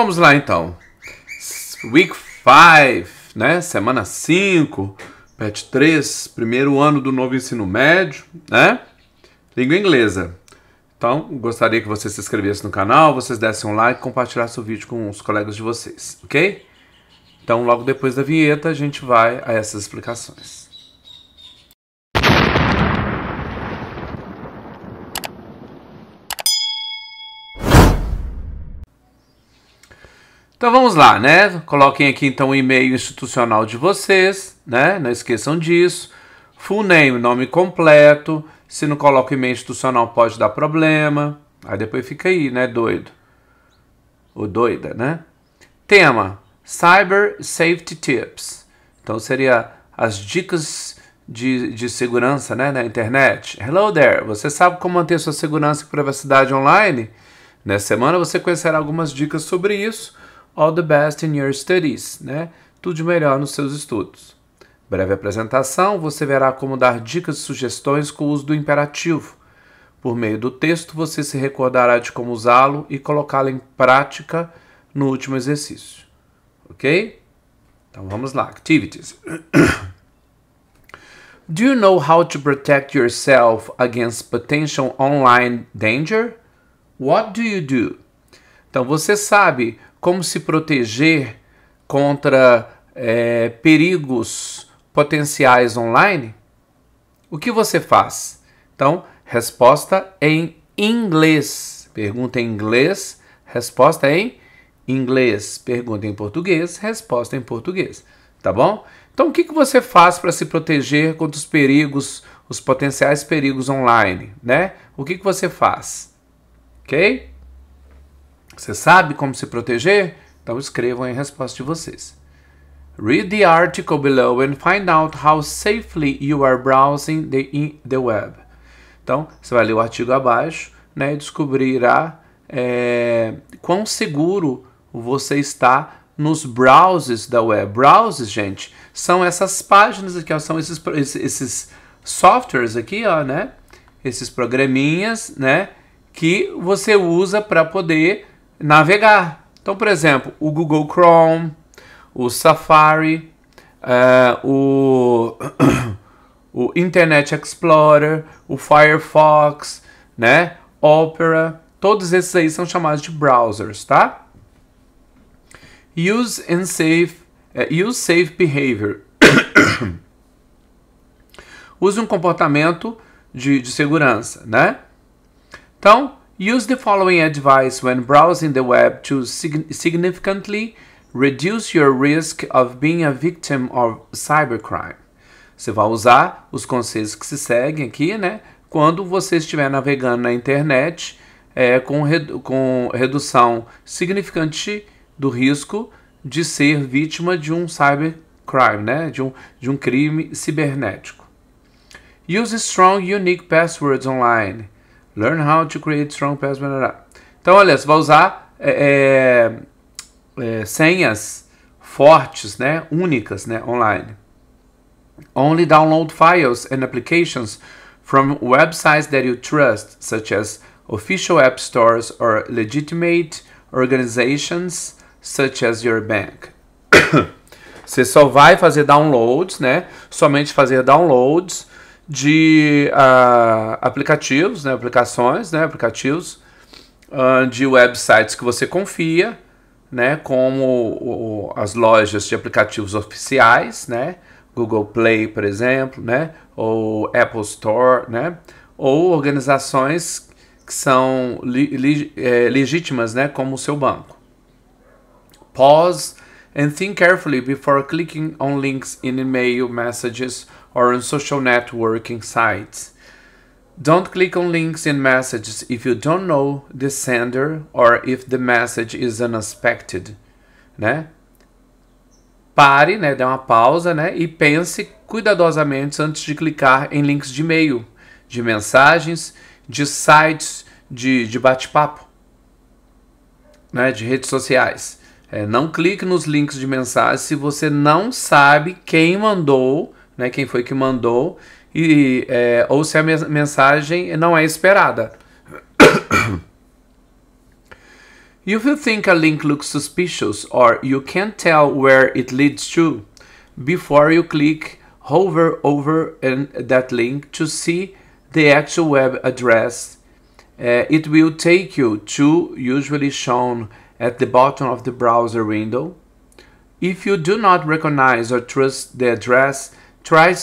vamos lá então. Week 5, né? Semana 5, PET 3, primeiro ano do novo ensino médio, né? Língua inglesa. Então, gostaria que você se inscrevesse no canal, vocês dessem um like e compartilhassem o vídeo com os colegas de vocês, ok? Então, logo depois da vinheta, a gente vai a essas explicações. Então vamos lá, né? Coloquem aqui então o e-mail institucional de vocês, né? Não esqueçam disso. Full name, nome completo. Se não coloca e-mail institucional pode dar problema. Aí depois fica aí, né, doido? Ou doida, né? Tema: Cyber Safety Tips. Então seria as dicas de, de segurança, né, na internet. Hello there. Você sabe como manter sua segurança e privacidade online? Nessa semana você conhecerá algumas dicas sobre isso All the best in your studies, né? Tudo de melhor nos seus estudos. Breve apresentação, você verá como dar dicas e sugestões com o uso do imperativo. Por meio do texto, você se recordará de como usá-lo e colocá-lo em prática no último exercício. Ok? Então vamos lá. Activities. Do you know how to protect yourself against potential online danger? What do you do? Então você sabe como se proteger contra é, perigos potenciais online, o que você faz? Então, resposta é em inglês. Pergunta em inglês, resposta é em inglês. Pergunta em português, resposta em português. Tá bom? Então, o que, que você faz para se proteger contra os perigos, os potenciais perigos online, né? O que, que você faz? Ok? Você sabe como se proteger? Então escrevam aí a resposta de vocês. Read the article below and find out how safely you are browsing the, the web. Então, você vai ler o artigo abaixo né, e descobrirá é, quão seguro você está nos browsers da web. Browsers, gente, são essas páginas aqui, ó, são esses, esses softwares aqui, ó, né? Esses programinhas, né? Que você usa para poder navegar. Então, por exemplo, o Google Chrome, o Safari, eh, o, o Internet Explorer, o Firefox, né? Opera, todos esses aí são chamados de browsers, tá? Use and save, eh, use safe behavior. Use um comportamento de, de segurança, né? Então, Use the following advice when browsing the web to sig significantly reduce your risk of being a victim of cybercrime. Você vai usar os conselhos que se seguem aqui, né? Quando você estiver navegando na internet é, com, redu com redução significante do risco de ser vítima de um cybercrime, né? De um, de um crime cibernético. Use strong, unique passwords online. Learn how to create strong passwords. Então, olha, você vai usar é, é, é, senhas fortes, né? Únicas, né? Online. Only download files and applications from websites that you trust, such as official app stores or legitimate organizations, such as your bank. Você só vai fazer downloads, né? Somente fazer downloads de uh, aplicativos, né, aplicações, né, aplicativos uh, de websites que você confia, né, como o, o, as lojas de aplicativos oficiais, né, Google Play, por exemplo, né, ou Apple Store, né, ou organizações que são li, li, é, legítimas, né, como o seu banco. Pause and think carefully before clicking on links in email messages or on social networking sites. Don't click on links in messages if you don't know the sender or if the message is unexpected, né? Pare, né, dê uma pausa, né, e pense cuidadosamente antes de clicar em links de e-mail, de mensagens, de sites de, de bate-papo, né, de redes sociais. É, não clique nos links de mensagens se você não sabe quem mandou né, quem foi que mandou, e, é, ou se a mensagem não é esperada. If you think a link looks suspicious or you can't tell where it leads to, before you click, hover over and that link to see the actual web address. Uh, it will take you to usually shown at the bottom of the browser window. If you do not recognize or trust the address, tries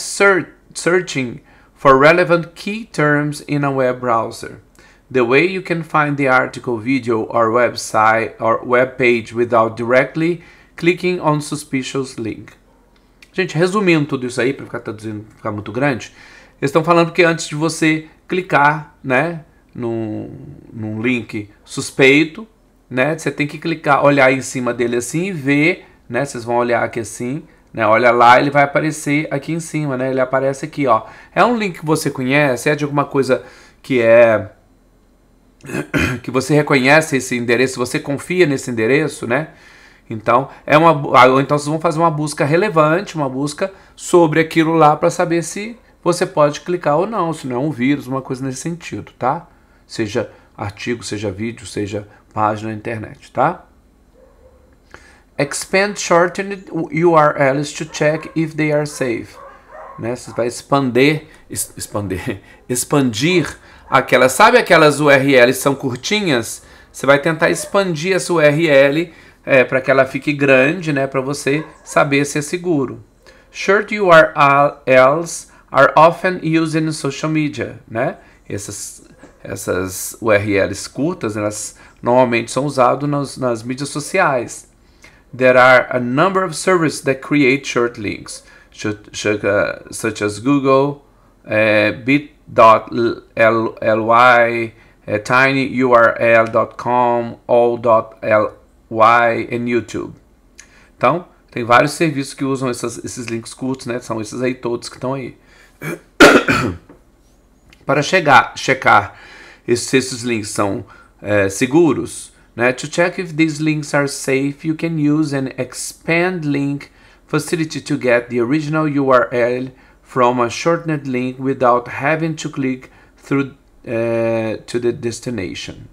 searching for relevant key terms in a web browser. The way you can find the article, video, or website or web page without directly clicking on suspicious link. Gente, resumindo tudo isso aí, para ficar traduzindo, ficar muito grande, eles estão falando que antes de você clicar, né, num, num link suspeito, né, você tem que clicar, olhar em cima dele assim e ver, né, vocês vão olhar aqui assim, né? Olha lá, ele vai aparecer aqui em cima, né? Ele aparece aqui, ó. É um link que você conhece, é de alguma coisa que é que você reconhece esse endereço, você confia nesse endereço, né? Então, é uma ah, então vocês vão fazer uma busca relevante, uma busca sobre aquilo lá para saber se você pode clicar ou não, se não é um vírus, uma coisa nesse sentido, tá? Seja artigo, seja vídeo, seja página na internet, tá? Expand shortened URLs to check if they are safe. Né? Você vai expander, expander, expandir aquelas. Sabe aquelas URLs são curtinhas? Você vai tentar expandir essa URL é, para que ela fique grande, né? Para você saber se é seguro. Short URLs are often used in social media, né? Essas, essas URLs curtas, elas normalmente são usadas nas, nas mídias sociais there are a number of services that create short links, uh, such, as Google, uh, bit.ly, uh, tinyurl.com, all.ly e YouTube. Então, tem vários serviços que usam essas, esses links curtos, né? São esses aí todos que estão aí. Para chegar, checar se esses links são é, seguros, né? To check if these links are safe, you can use an expand link facility to get the original URL from a shortened link without having to click through uh, to the destination.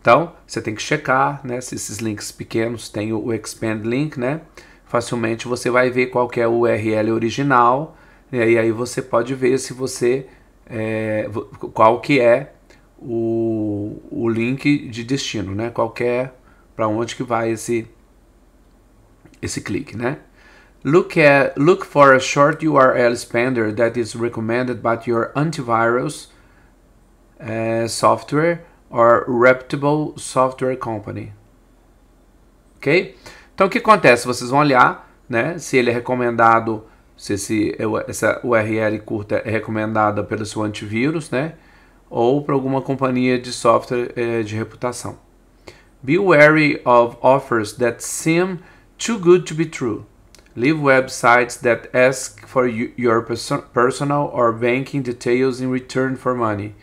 Então, você tem que checar né, se esses links pequenos têm o expand link, né? Facilmente você vai ver qual é o URL original, né? e aí você pode ver se você é, qual que é o, o link de destino, né? Qualquer é, para onde que vai esse esse clique, né? Look at look for a short URL spender that is recommended by your antivirus uh, software or reputable software company. OK? Então o que acontece? Vocês vão olhar, né, se ele é recomendado se esse, essa URL curta é recomendada pelo seu antivírus, né? ou para alguma companhia de software é, de reputação. Be wary of offers that seem too good to be true. Leave websites that ask for your personal or banking details in return for money.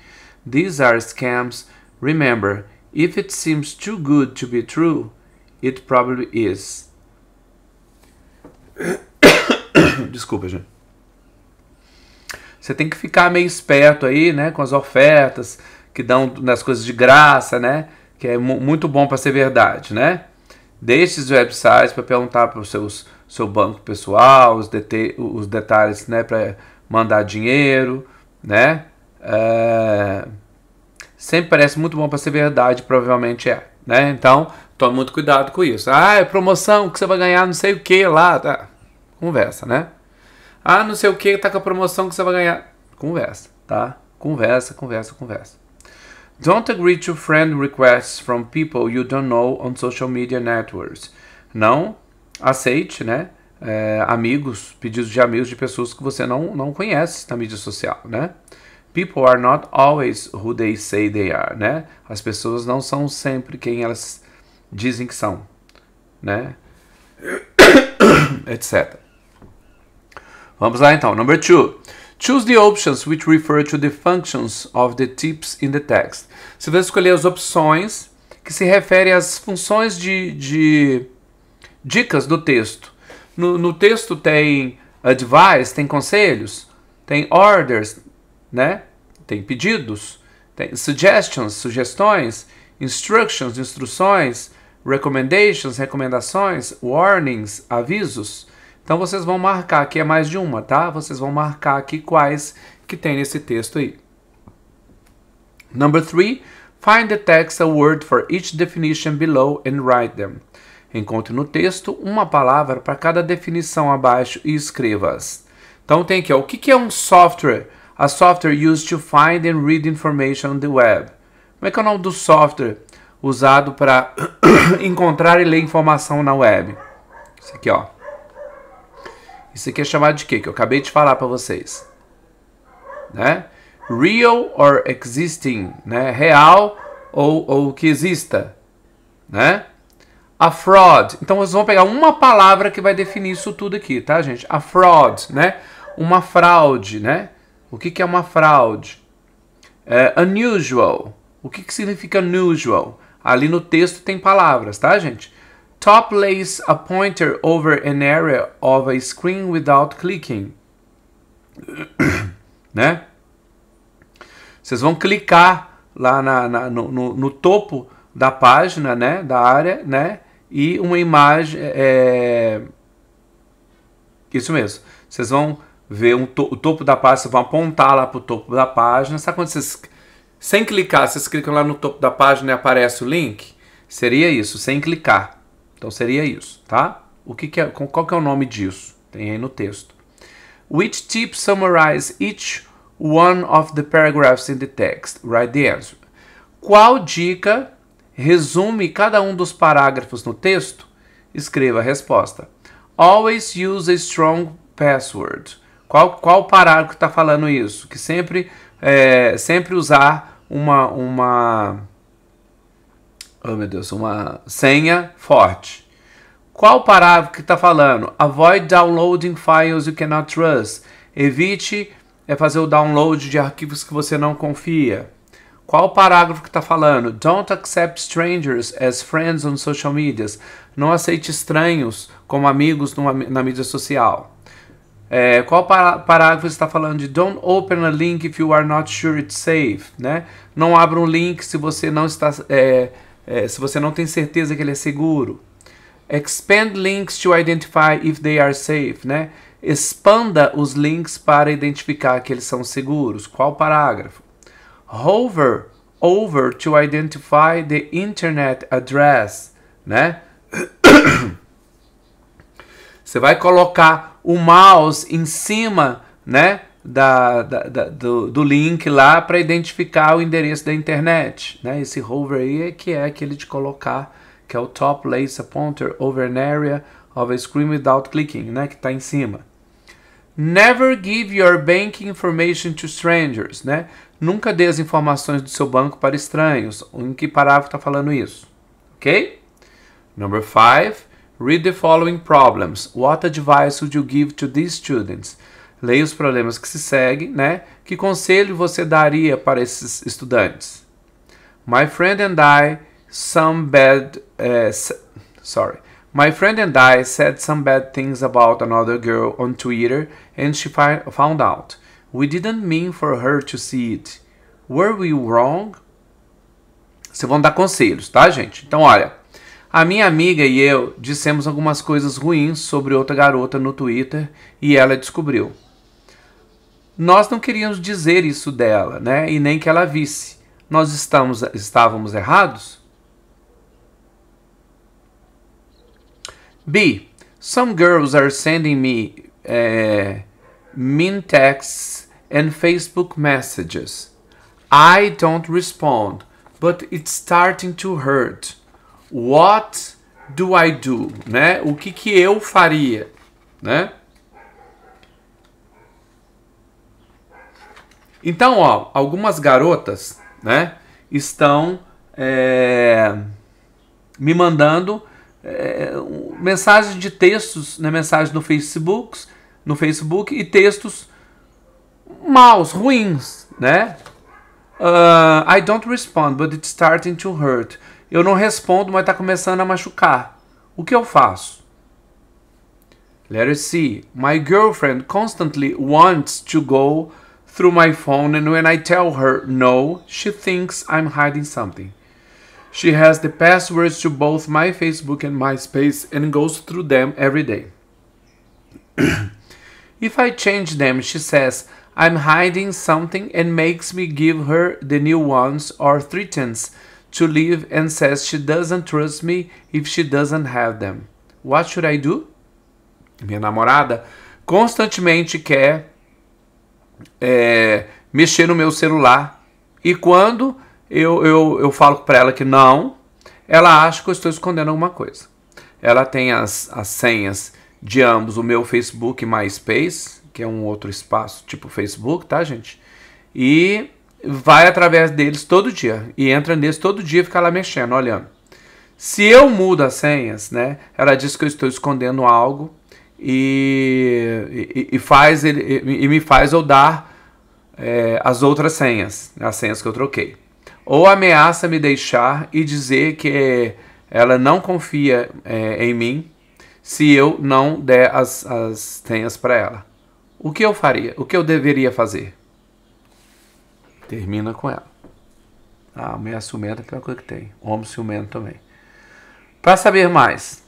These are scams. Remember, if it seems too good to be true, it probably is. Desculpa, gente. Você tem que ficar meio esperto aí, né? Com as ofertas que dão nas coisas de graça, né? Que é muito bom para ser verdade, né? Deixe esses websites para perguntar para o seu banco pessoal, os, os detalhes, né? Para mandar dinheiro, né? É... Sempre parece muito bom para ser verdade, provavelmente é, né? Então, tome muito cuidado com isso. Ah, é promoção que você vai ganhar não sei o que lá, tá? Conversa, né? Ah, não sei o que, tá com a promoção que você vai ganhar. Conversa, tá? Conversa, conversa, conversa. Don't agree to friend requests from people you don't know on social media networks. Não aceite, né? É, amigos, pedidos de amigos de pessoas que você não, não conhece na mídia social, né? People are not always who they say they are, né? As pessoas não são sempre quem elas dizem que são, né? Etc. Vamos lá então. Number two. Choose the options which refer to the functions of the tips in the text. Você vai escolher as opções que se referem às funções de, de dicas do texto. No, no, texto tem advice, tem conselhos, tem orders, né? Tem pedidos, tem suggestions, sugestões, instructions, instruções, recommendations, recomendações, warnings, avisos então vocês vão marcar aqui, é mais de uma, tá? Vocês vão marcar aqui quais que tem nesse texto aí. Number three, find the text a word for each definition below and write them. Encontre no texto uma palavra para cada definição abaixo e escreva-as. Então tem aqui, ó, o que, que é um software? A software used to find and read information on the web. Como é que é o nome do software usado para encontrar e ler informação na web? Isso aqui, ó. Isso aqui é chamado de quê? Que eu acabei de falar para vocês. Né? Real or existing, né? Real ou, ou que exista, né? A fraud. Então vocês vão pegar uma palavra que vai definir isso tudo aqui, tá, gente? A fraud, né? Uma fraude, né? O que, que é uma fraude? É, unusual. O que, que significa unusual? Ali no texto tem palavras, tá, gente? Top lays a pointer over an area of a screen without clicking. né? Vocês vão clicar lá na, na no, no, no, topo da página, né? Da área, né? E uma imagem... É... é isso mesmo. Vocês vão ver um to o topo da página, vocês vão apontar lá para o topo da página. Sabe quando vocês... Sem clicar, vocês clicam lá no topo da página e aparece o link? Seria isso, sem clicar. Então seria isso, tá? O que, que é, qual que é o nome disso? Tem aí no texto. Which tip summarize each one of the paragraphs in the text? Write the answer. Qual dica resume cada um dos parágrafos no texto? Escreva a resposta. Always use a strong password. Qual, qual parágrafo está falando isso? Que sempre, é, sempre usar uma, uma oh meu Deus, uma senha forte. Qual parágrafo que está falando? Avoid downloading files you cannot trust. Evite é fazer o download de arquivos que você não confia. Qual parágrafo que está falando? Don't accept strangers as friends on social medias. Não aceite estranhos como amigos numa, na mídia social. É, qual parágrafo está falando de don't open a link if you are not sure it's safe, né? Não abra um link se você não está é, é, se você não tem certeza que ele é seguro. Expand links to identify if they are safe, né? Expanda os links para identificar que eles são seguros. Qual parágrafo? Hover over to identify the internet address, né? Você vai colocar o mouse em cima, né, da, da, da do, do, link lá para identificar o endereço da internet. Né? Esse hover aí é que é aquele de colocar, que é o top laser pointer over an area of a screen without clicking, né? que está em cima. Never give your bank information to strangers, né? Nunca dê as informações do seu banco para estranhos. Em que parágrafo está falando isso? Ok? Number five, read the following problems. What advice would you give to these students? Leia os problemas que se seguem, né? Que conselho você daria para esses estudantes? My friend and I some bad uh, sorry. My friend and I said some bad things about another girl on Twitter and she found out. We didn't mean for her to see it. Were we wrong? Vocês vão dar conselhos, tá, gente? Então, olha. A minha amiga e eu dissemos algumas coisas ruins sobre outra garota no Twitter e ela descobriu. Nós não queríamos dizer isso dela, né? E nem que ela visse. Nós estamos, estávamos errados? B. Some girls are sending me uh, é, mean texts and Facebook messages. I don't respond, but it's starting to hurt. What do I do? Né? O que, que eu faria? Né? Então, ó, algumas garotas, né, estão é, me mandando é, mensagens de textos, né, mensagens no Facebook, no Facebook e textos maus, ruins, né? Uh, I don't respond, but it's starting to hurt. Eu não respondo, mas está começando a machucar. O que eu faço? Let see. My girlfriend constantly wants to go through my phone, and when I tell her no, she thinks I'm hiding something. She has the passwords to both my Facebook and MySpace and goes through them every day. if I change them, she says, I'm hiding something and makes me give her the new ones or threatens to leave and says she doesn't trust me if she doesn't have them. What should I do? Minha namorada constantemente quer é, mexer no meu celular. E quando eu, eu, eu falo para ela que não, ela acha que eu estou escondendo alguma coisa. Ela tem as, as senhas de ambos, o meu Facebook e MySpace, que é um outro espaço tipo Facebook, tá, gente? E vai através deles todo dia. E entra neles todo dia e fica lá mexendo, olhando. Se eu mudo as senhas, né? Ela diz que eu estou escondendo algo e, e, e faz ele, e, e, me faz eu dar é, as outras senhas, né, as senhas que eu troquei. Ou ameaça me deixar e dizer que ela não confia é, em mim se eu não der as, as senhas para ela. O que eu faria? O que eu deveria fazer? Termina com ela. Ah, mulher ciumenta é a pior coisa que tem. Homem ciumento também. Para saber mais,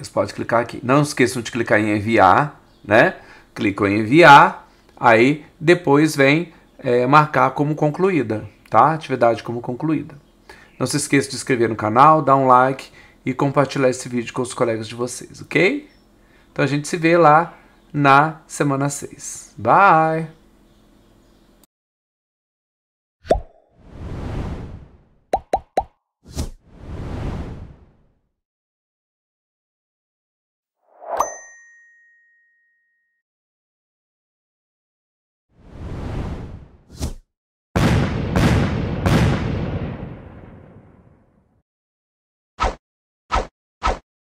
vocês podem clicar aqui. Não esqueçam de clicar em enviar, né? Clicam em enviar, aí depois vem é, marcar como concluída, tá? Atividade como concluída. Não se esqueça de inscrever no canal, dar um like e compartilhar esse vídeo com os colegas de vocês, ok? Então a gente se vê lá na semana 6. Bye!